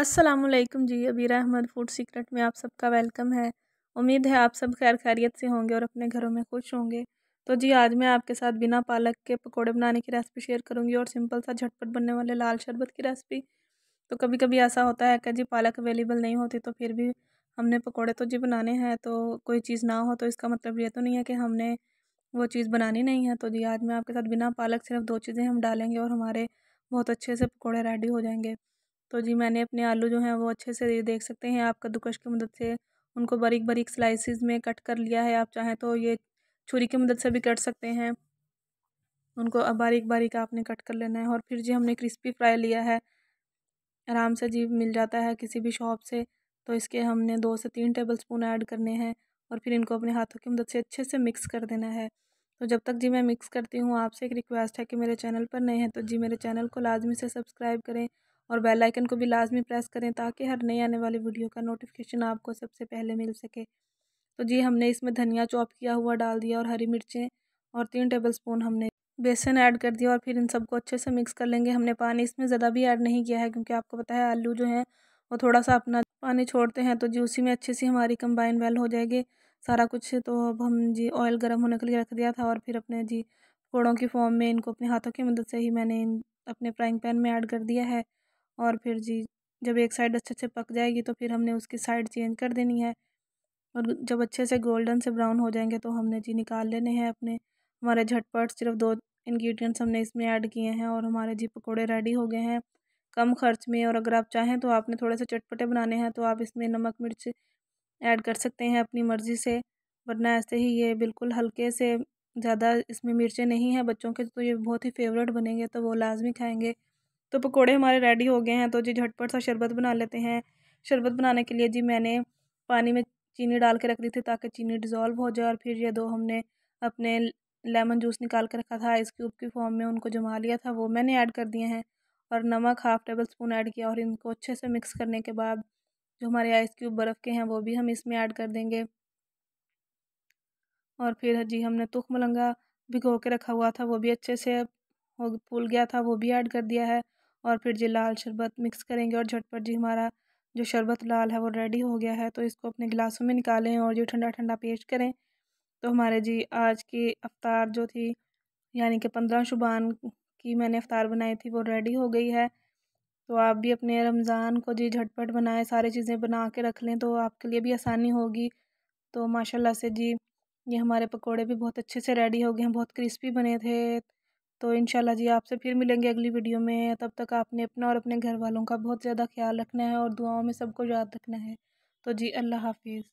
असलम जी अबीर Ahmad food secret में आप सबका वेलकम है उम्मीद है आप सब खैर खैरियत से होंगे और अपने घरों में खुश होंगे तो जी आज मैं आपके साथ बिना पालक के पकोड़े बनाने की रेसिपी शेयर करूंगी और सिंपल सा झटपट बनने वाले लाल शरबत की रेसिपी तो कभी कभी ऐसा होता है कि जी पालक अवेलेबल नहीं होती तो फिर भी हमने पकौड़े तो जी बनाने हैं तो कोई चीज़ ना हो तो इसका मतलब ये तो नहीं है कि हमने वो चीज़ बनानी नहीं है तो जी आज मैं आपके साथ बिना पालक सिर्फ दो चीज़ें हम डालेंगे और हमारे बहुत अच्छे से पकौड़े रेडी हो जाएंगे तो जी मैंने अपने आलू जो हैं वो अच्छे से देख सकते हैं आप कद्दूकश की मदद से उनको बारीक बारीक स्लाइसिस में कट कर लिया है आप चाहें तो ये छुरी की मदद से भी कट सकते हैं उनको बारीक बारीक आपने कट कर लेना है और फिर जी हमने क्रिस्पी फ्राई लिया है आराम से जी मिल जाता है किसी भी शॉप से तो इसके हमने दो से तीन टेबल स्पून ऐड करने हैं और फिर इनको अपने हाथों की मदद से अच्छे से मिक्स कर देना है तो जब तक जी मैं मिक्स करती हूँ आपसे एक रिक्वेस्ट है कि मेरे चैनल पर नए हैं तो जी मेरे चैनल को लाजमी से सब्सक्राइब करें और बेल आइकन को भी लाजमी प्रेस करें ताकि हर नई आने वाली वीडियो का नोटिफिकेशन आपको सबसे पहले मिल सके तो जी हमने इसमें धनिया चॉप किया हुआ डाल दिया और हरी मिर्चें और तीन टेबल स्पून हमने बेसन ऐड कर दिया और फिर इन सबको अच्छे से मिक्स कर लेंगे हमने पानी इसमें ज़्यादा भी ऐड नहीं किया है क्योंकि आपको पता है आलू जो है वो थोड़ा सा अपना पानी छोड़ते हैं तो जी उसी में अच्छे से हमारी कंबाइन वेल हो जाएगी सारा कुछ तो अब हम जी ऑयल गर्म होने के लिए रख दिया था और फिर अपने जी फोड़ों की फॉर्म में इनको अपने हाथों की मदद से ही मैंने अपने फ्राइंग पैन में ऐड कर दिया है और फिर जी जब एक साइड अच्छे से पक जाएगी तो फिर हमने उसकी साइड चेंज कर देनी है और जब अच्छे से गोल्डन से ब्राउन हो जाएंगे तो हमने जी निकाल लेने हैं अपने हमारे झटपट सिर्फ दो इन्ग्रीडियंट्स हमने इसमें ऐड किए हैं और हमारे जी पकोड़े रेडी हो गए हैं कम खर्च में और अगर आप चाहें तो आपने थोड़े से चटपटे बनाने हैं तो आप इसमें नमक मिर्च ऐड कर सकते हैं अपनी मर्ज़ी से वरना ऐसे ही ये बिल्कुल हल्के से ज़्यादा इसमें मिर्चें नहीं हैं बच्चों के तो ये बहुत ही फेवरेट बनेंगे तो वो लाजमी खाएंगे तो पकोड़े हमारे रेडी हो गए हैं तो जी झटपट सा शरबत बना लेते हैं शरबत बनाने के लिए जी मैंने पानी में चीनी डाल के रख दी थी ताकि चीनी डिज़ोल्व हो जाए और फिर ये दो हमने अपने लेमन जूस निकाल के रखा था आइस क्यूब की फॉर्म में उनको जमा लिया था वो मैंने ऐड कर दिए हैं और नमक हाफ़ टेबल स्पून ऐड किया और इनको अच्छे से मिक्स करने के बाद जो हमारे आइस क्यूब बर्फ़ के हैं वो भी हम इसमें ऐड कर देंगे और फिर जी हमने तुख मलंगा भिगो के रखा हुआ था वो भी अच्छे से हो फूल गया था वो भी ऐड कर दिया है और फिर जी लाल शरबत मिक्स करेंगे और झटपट जी हमारा जो शरबत लाल है वो रेडी हो गया है तो इसको अपने गिलासों में निकालें और जो ठंडा ठंडा पेश करें तो हमारे जी आज की अफ्तार जो थी यानी कि पंद्रह शुबान की मैंने अफ्तार बनाई थी वो रेडी हो गई है तो आप भी अपने रमज़ान को जी झटपट बनाएं सारी चीज़ें बना के रख लें तो आपके लिए भी आसानी होगी तो माशाल्लाह से जी ये हमारे पकोड़े भी बहुत अच्छे से रेडी हो गए हैं बहुत क्रिस्पी बने थे तो इनशाला जी आपसे फिर मिलेंगे अगली वीडियो में तब तक आपने अपना और अपने घर वालों का बहुत ज़्यादा ख्याल रखना है और दुआओं में सबको याद रखना है तो जी अल्लाह हाफिज़